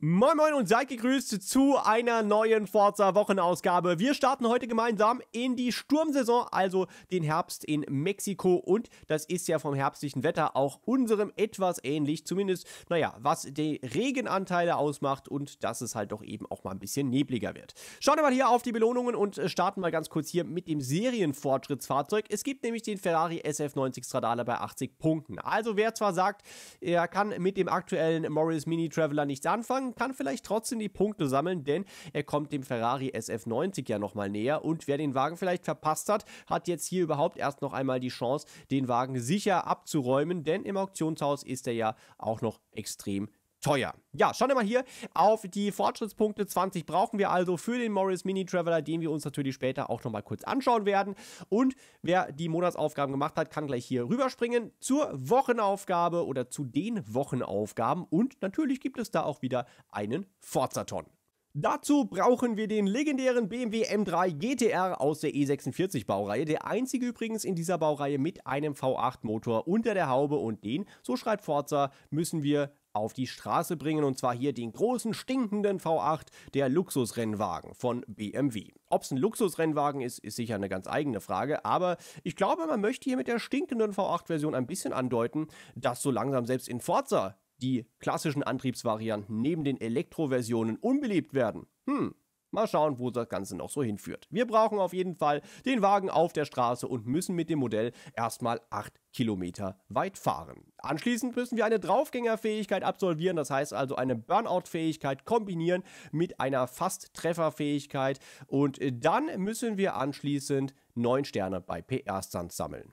Moin Moin und seid gegrüßt zu einer neuen Forza Wochenausgabe. Wir starten heute gemeinsam in die Sturmsaison, also den Herbst in Mexiko und das ist ja vom herbstlichen Wetter auch unserem etwas ähnlich, zumindest, naja, was die Regenanteile ausmacht und dass es halt doch eben auch mal ein bisschen nebliger wird. Schauen wir mal hier auf die Belohnungen und starten mal ganz kurz hier mit dem Serienfortschrittsfahrzeug. Es gibt nämlich den Ferrari SF90 Stradale bei 80 Punkten. Also wer zwar sagt, er kann mit dem aktuellen Morris Mini Traveler nichts anfangen, ähm, kann vielleicht trotzdem die Punkte sammeln, denn er kommt dem Ferrari SF90 ja nochmal näher. Und wer den Wagen vielleicht verpasst hat, hat jetzt hier überhaupt erst noch einmal die Chance, den Wagen sicher abzuräumen, denn im Auktionshaus ist er ja auch noch extrem teuer. Ja, schauen wir mal hier auf die Fortschrittspunkte. 20 brauchen wir also für den Morris Mini Traveler, den wir uns natürlich später auch nochmal kurz anschauen werden. Und wer die Monatsaufgaben gemacht hat, kann gleich hier rüberspringen zur Wochenaufgabe oder zu den Wochenaufgaben. Und natürlich gibt es da auch wieder einen Forzaton. Dazu brauchen wir den legendären BMW M3 GTR aus der E46 Baureihe, der einzige übrigens in dieser Baureihe mit einem V8 Motor unter der Haube und den, so schreibt Forza, müssen wir auf die Straße bringen und zwar hier den großen stinkenden V8, der Luxusrennwagen von BMW. Ob es ein Luxusrennwagen ist, ist sicher eine ganz eigene Frage, aber ich glaube, man möchte hier mit der stinkenden V8-Version ein bisschen andeuten, dass so langsam selbst in Forza die klassischen Antriebsvarianten neben den Elektroversionen unbeliebt werden. Hm, Mal schauen, wo das Ganze noch so hinführt. Wir brauchen auf jeden Fall den Wagen auf der Straße und müssen mit dem Modell erstmal 8 Kilometer weit fahren. Anschließend müssen wir eine Draufgängerfähigkeit absolvieren, das heißt also eine Burnout-Fähigkeit kombinieren mit einer Fast-Treffer-Fähigkeit und dann müssen wir anschließend 9 Sterne bei PR-Stunts sammeln.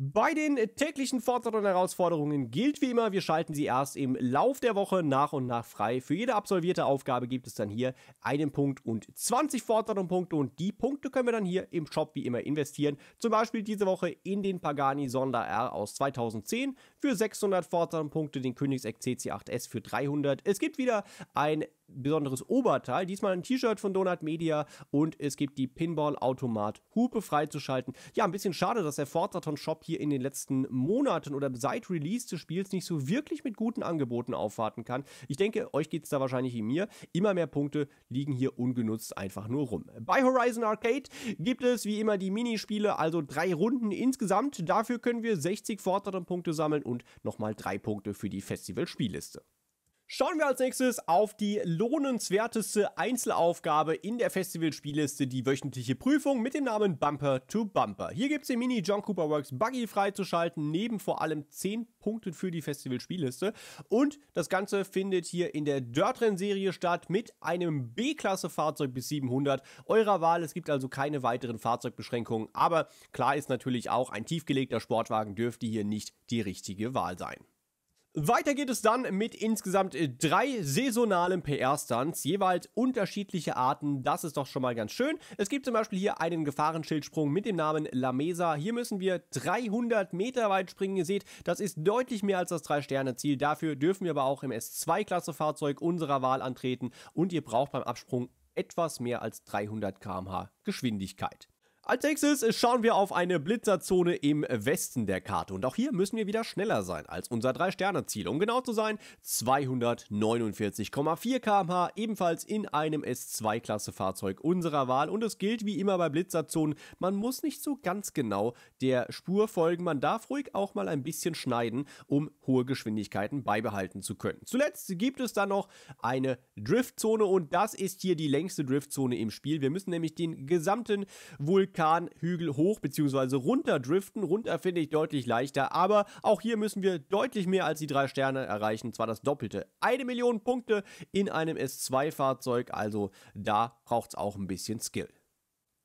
Bei den täglichen Fortsetzungen und Herausforderungen gilt wie immer, wir schalten sie erst im Lauf der Woche nach und nach frei. Für jede absolvierte Aufgabe gibt es dann hier einen Punkt und 20 Fortsetzungspunkte und die Punkte können wir dann hier im Shop wie immer investieren. Zum Beispiel diese Woche in den Pagani Sonder R aus 2010 für 600 Fortran-Punkte, den Königseck CC8S für 300. Es gibt wieder ein besonderes Oberteil, diesmal ein T-Shirt von Donut Media und es gibt die Pinball-Automat-Hupe freizuschalten. Ja, ein bisschen schade, dass der Fortraton-Shop hier in den letzten Monaten oder seit Release des Spiels nicht so wirklich mit guten Angeboten aufwarten kann. Ich denke, euch geht es da wahrscheinlich wie mir. Immer mehr Punkte liegen hier ungenutzt einfach nur rum. Bei Horizon Arcade gibt es wie immer die Minispiele, also drei Runden insgesamt. Dafür können wir 60 Fortraton-Punkte sammeln und nochmal drei Punkte für die Festival-Spielliste. Schauen wir als nächstes auf die lohnenswerteste Einzelaufgabe in der Festivalspielliste, die wöchentliche Prüfung mit dem Namen Bumper to Bumper. Hier gibt es den Mini John Cooper Works Buggy freizuschalten, neben vor allem 10 Punkten für die Festivalspielliste. Und das Ganze findet hier in der Dirtren-Serie statt mit einem B-Klasse-Fahrzeug bis 700 eurer Wahl. Es gibt also keine weiteren Fahrzeugbeschränkungen, aber klar ist natürlich auch, ein tiefgelegter Sportwagen dürfte hier nicht die richtige Wahl sein. Weiter geht es dann mit insgesamt äh, drei saisonalen PR-Stunts, jeweils unterschiedliche Arten. Das ist doch schon mal ganz schön. Es gibt zum Beispiel hier einen Gefahrenschildsprung mit dem Namen La Mesa. Hier müssen wir 300 Meter weit springen. Ihr seht, das ist deutlich mehr als das 3-Sterne-Ziel. Dafür dürfen wir aber auch im S2-Klasse-Fahrzeug unserer Wahl antreten und ihr braucht beim Absprung etwas mehr als 300 km/h Geschwindigkeit. Als nächstes schauen wir auf eine Blitzerzone im Westen der Karte und auch hier müssen wir wieder schneller sein als unser 3-Sterne-Ziel. Um genau zu sein, 249,4 km/h, ebenfalls in einem S2-Klasse-Fahrzeug unserer Wahl und es gilt wie immer bei Blitzerzonen, man muss nicht so ganz genau der Spur folgen, man darf ruhig auch mal ein bisschen schneiden, um hohe Geschwindigkeiten beibehalten zu können. Zuletzt gibt es dann noch eine Driftzone und das ist hier die längste Driftzone im Spiel. Wir müssen nämlich den gesamten Vulkan Vulkanhügel hoch bzw. runter driften. Runter finde ich deutlich leichter, aber auch hier müssen wir deutlich mehr als die drei Sterne erreichen, zwar das Doppelte. Eine Million Punkte in einem S2-Fahrzeug, also da braucht es auch ein bisschen Skill.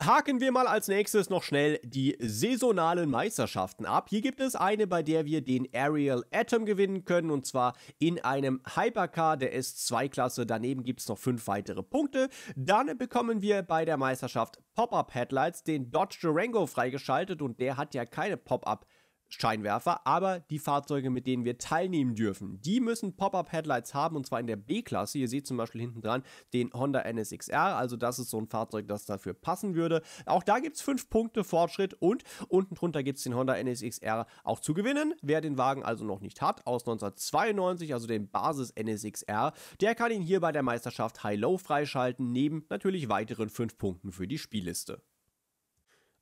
Haken wir mal als nächstes noch schnell die saisonalen Meisterschaften ab. Hier gibt es eine, bei der wir den Ariel Atom gewinnen können und zwar in einem Hypercar der S2-Klasse. Daneben gibt es noch fünf weitere Punkte. Dann bekommen wir bei der Meisterschaft Pop-Up Headlights den Dodge Durango freigeschaltet und der hat ja keine Pop-Up Scheinwerfer, aber die Fahrzeuge, mit denen wir teilnehmen dürfen, die müssen Pop-Up-Headlights haben und zwar in der B-Klasse. Ihr seht zum Beispiel hinten dran den Honda NSXR, also das ist so ein Fahrzeug, das dafür passen würde. Auch da gibt es fünf Punkte Fortschritt und unten drunter gibt es den Honda NSXR auch zu gewinnen. Wer den Wagen also noch nicht hat, aus 1992, also den Basis NSXR, der kann ihn hier bei der Meisterschaft High-Low freischalten, neben natürlich weiteren fünf Punkten für die Spielliste.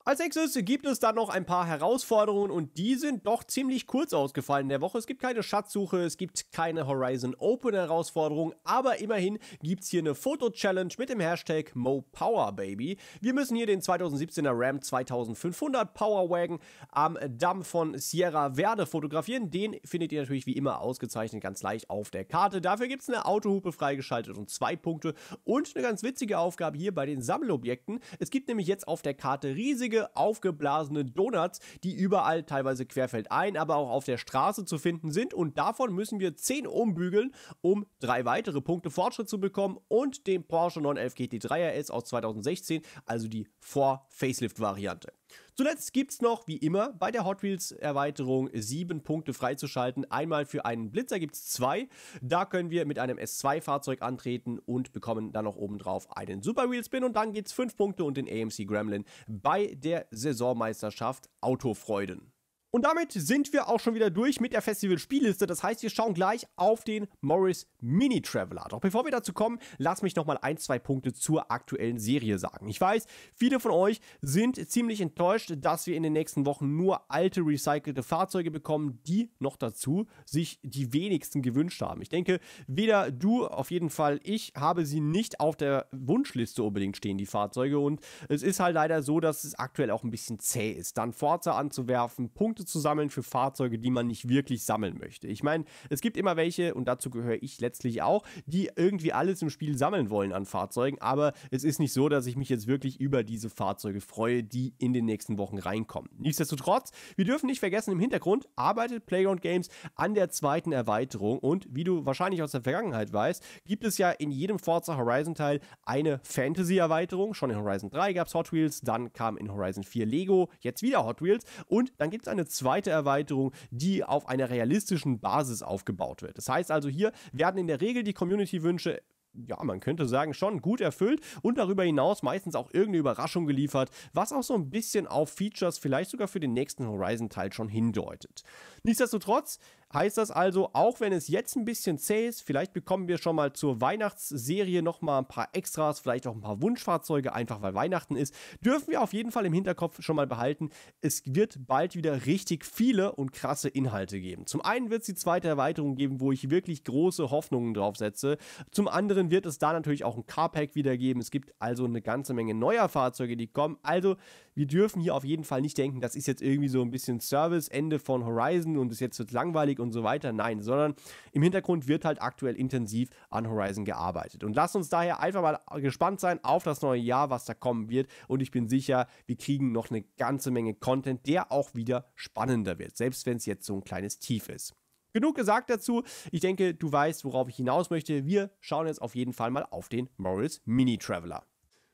Als nächstes gibt es dann noch ein paar Herausforderungen und die sind doch ziemlich kurz ausgefallen in der Woche. Es gibt keine Schatzsuche, es gibt keine Horizon Open Herausforderung, aber immerhin gibt es hier eine Foto-Challenge mit dem Hashtag MoPowerBaby. Wir müssen hier den 2017er Ram 2500 Powerwagon am Damm von Sierra Verde fotografieren. Den findet ihr natürlich wie immer ausgezeichnet ganz leicht auf der Karte. Dafür gibt es eine Autohupe freigeschaltet und zwei Punkte und eine ganz witzige Aufgabe hier bei den Sammelobjekten. Es gibt nämlich jetzt auf der Karte riesige riesige, aufgeblasene Donuts, die überall teilweise querfeldein, aber auch auf der Straße zu finden sind. Und davon müssen wir 10 umbügeln, um drei weitere Punkte Fortschritt zu bekommen und den Porsche 911 GT3 RS aus 2016, also die Vor-Facelift-Variante. Zuletzt gibt es noch, wie immer, bei der Hot Wheels Erweiterung sieben Punkte freizuschalten. Einmal für einen Blitzer gibt es zwei. Da können wir mit einem S2-Fahrzeug antreten und bekommen dann noch obendrauf einen Super Wheel Spin. Und dann gibt es fünf Punkte und den AMC Gremlin bei der Saisonmeisterschaft Autofreuden. Und damit sind wir auch schon wieder durch mit der Festival-Spielliste. Das heißt, wir schauen gleich auf den Morris Mini Traveler. Doch bevor wir dazu kommen, lass mich nochmal ein, zwei Punkte zur aktuellen Serie sagen. Ich weiß, viele von euch sind ziemlich enttäuscht, dass wir in den nächsten Wochen nur alte recycelte Fahrzeuge bekommen, die noch dazu sich die wenigsten gewünscht haben. Ich denke, weder du, auf jeden Fall ich, habe sie nicht auf der Wunschliste unbedingt stehen, die Fahrzeuge. Und es ist halt leider so, dass es aktuell auch ein bisschen zäh ist, dann Forza anzuwerfen, Punkte zu sammeln für Fahrzeuge, die man nicht wirklich sammeln möchte. Ich meine, es gibt immer welche, und dazu gehöre ich letztlich auch, die irgendwie alles im Spiel sammeln wollen an Fahrzeugen, aber es ist nicht so, dass ich mich jetzt wirklich über diese Fahrzeuge freue, die in den nächsten Wochen reinkommen. Nichtsdestotrotz, wir dürfen nicht vergessen, im Hintergrund arbeitet Playground Games an der zweiten Erweiterung und wie du wahrscheinlich aus der Vergangenheit weißt, gibt es ja in jedem Forza Horizon Teil eine Fantasy-Erweiterung. Schon in Horizon 3 gab es Hot Wheels, dann kam in Horizon 4 Lego, jetzt wieder Hot Wheels und dann gibt es eine zweite Erweiterung, die auf einer realistischen Basis aufgebaut wird. Das heißt also, hier werden in der Regel die Community-Wünsche ja, man könnte sagen, schon gut erfüllt und darüber hinaus meistens auch irgendeine Überraschung geliefert, was auch so ein bisschen auf Features vielleicht sogar für den nächsten Horizon-Teil schon hindeutet. Nichtsdestotrotz Heißt das also, auch wenn es jetzt ein bisschen zäh ist, vielleicht bekommen wir schon mal zur Weihnachtsserie nochmal ein paar Extras, vielleicht auch ein paar Wunschfahrzeuge, einfach weil Weihnachten ist, dürfen wir auf jeden Fall im Hinterkopf schon mal behalten, es wird bald wieder richtig viele und krasse Inhalte geben. Zum einen wird es die zweite Erweiterung geben, wo ich wirklich große Hoffnungen drauf setze. Zum anderen wird es da natürlich auch ein Carpack wieder geben. Es gibt also eine ganze Menge neuer Fahrzeuge, die kommen. Also wir dürfen hier auf jeden Fall nicht denken, das ist jetzt irgendwie so ein bisschen Service, Ende von Horizon und es jetzt wird langweilig Grafik und so weiter. Nein, sondern im Hintergrund wird halt aktuell intensiv an Horizon gearbeitet. Und lasst uns daher einfach mal gespannt sein auf das neue Jahr, was da kommen wird. Und ich bin sicher, wir kriegen noch eine ganze Menge Content, der auch wieder spannender wird, selbst wenn es jetzt so ein kleines Tief ist. Genug gesagt dazu. Ich denke, du weißt, worauf ich hinaus möchte. Wir schauen jetzt auf jeden Fall mal auf den Morris Mini Traveler.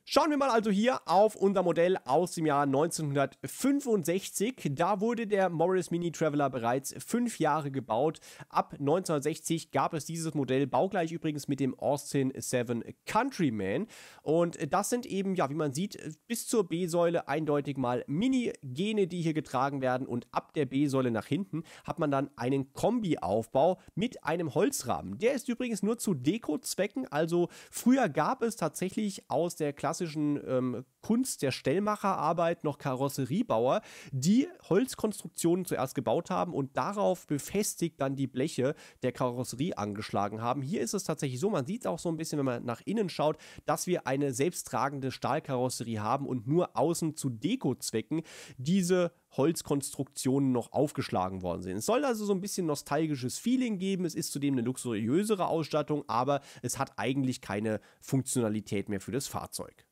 Schauen wir mal also hier auf unser Modell aus dem Jahr 1965. Da wurde der Morris Mini Traveler bereits fünf Jahre gebaut. Ab 1960 gab es dieses Modell, baugleich übrigens mit dem Austin 7 Countryman. Und das sind eben, ja, wie man sieht, bis zur B-Säule eindeutig mal Mini-Gene, die hier getragen werden. Und ab der B-Säule nach hinten hat man dann einen Kombi-Aufbau mit einem Holzrahmen. Der ist übrigens nur zu Deko-Zwecken. Also früher gab es tatsächlich aus der Klasse klassischen ähm, Kunst der Stellmacherarbeit noch Karosseriebauer, die Holzkonstruktionen zuerst gebaut haben und darauf befestigt dann die Bleche der Karosserie angeschlagen haben. Hier ist es tatsächlich so, man sieht es auch so ein bisschen, wenn man nach innen schaut, dass wir eine selbsttragende Stahlkarosserie haben und nur außen zu Dekozwecken diese Holzkonstruktionen noch aufgeschlagen worden sind. Es soll also so ein bisschen nostalgisches Feeling geben. Es ist zudem eine luxuriösere Ausstattung, aber es hat eigentlich keine Funktionalität mehr für das Fahrzeug.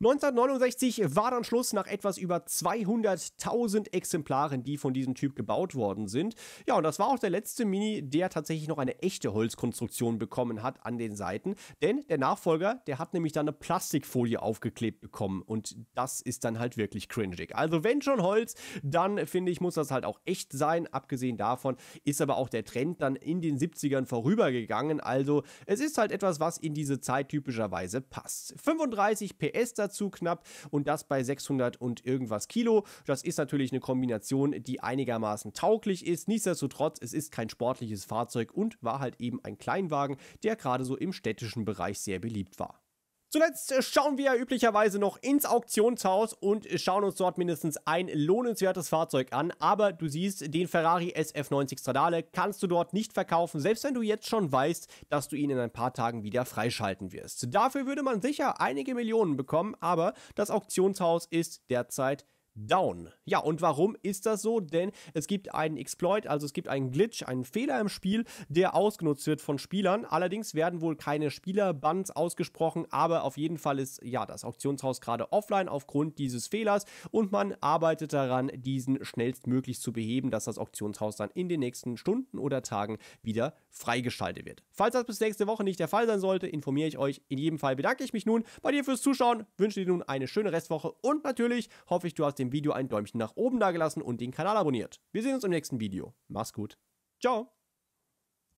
1969 war dann Schluss nach etwas über 200.000 Exemplaren, die von diesem Typ gebaut worden sind. Ja, und das war auch der letzte Mini, der tatsächlich noch eine echte Holzkonstruktion bekommen hat an den Seiten. Denn der Nachfolger, der hat nämlich dann eine Plastikfolie aufgeklebt bekommen. Und das ist dann halt wirklich cringig. Also wenn schon Holz, dann finde ich, muss das halt auch echt sein. Abgesehen davon ist aber auch der Trend dann in den 70ern vorübergegangen. Also es ist halt etwas, was in diese Zeit typischerweise passt. 35 PS das dazu knapp und das bei 600 und irgendwas Kilo. Das ist natürlich eine Kombination, die einigermaßen tauglich ist. Nichtsdestotrotz, es ist kein sportliches Fahrzeug und war halt eben ein Kleinwagen, der gerade so im städtischen Bereich sehr beliebt war. Zuletzt äh, schauen wir üblicherweise noch ins Auktionshaus und schauen uns dort mindestens ein lohnenswertes Fahrzeug an. Aber du siehst, den Ferrari SF90 Stradale kannst du dort nicht verkaufen, selbst wenn du jetzt schon weißt, dass du ihn in ein paar Tagen wieder freischalten wirst. Dafür würde man sicher einige Millionen bekommen, aber das Auktionshaus ist derzeit down. Ja, und warum ist das so? Denn es gibt einen Exploit, also es gibt einen Glitch, einen Fehler im Spiel, der ausgenutzt wird von Spielern. Allerdings werden wohl keine Spielerbands ausgesprochen, aber auf jeden Fall ist ja das Auktionshaus gerade offline aufgrund dieses Fehlers und man arbeitet daran, diesen schnellstmöglich zu beheben, dass das Auktionshaus dann in den nächsten Stunden oder Tagen wieder freigeschaltet wird. Falls das bis nächste Woche nicht der Fall sein sollte, informiere ich euch. In jedem Fall bedanke ich mich nun bei dir fürs Zuschauen, wünsche dir nun eine schöne Restwoche und natürlich hoffe ich, du hast den dem Video ein Däumchen nach oben dagelassen und den Kanal abonniert. Wir sehen uns im nächsten Video. Mach's gut. Ciao.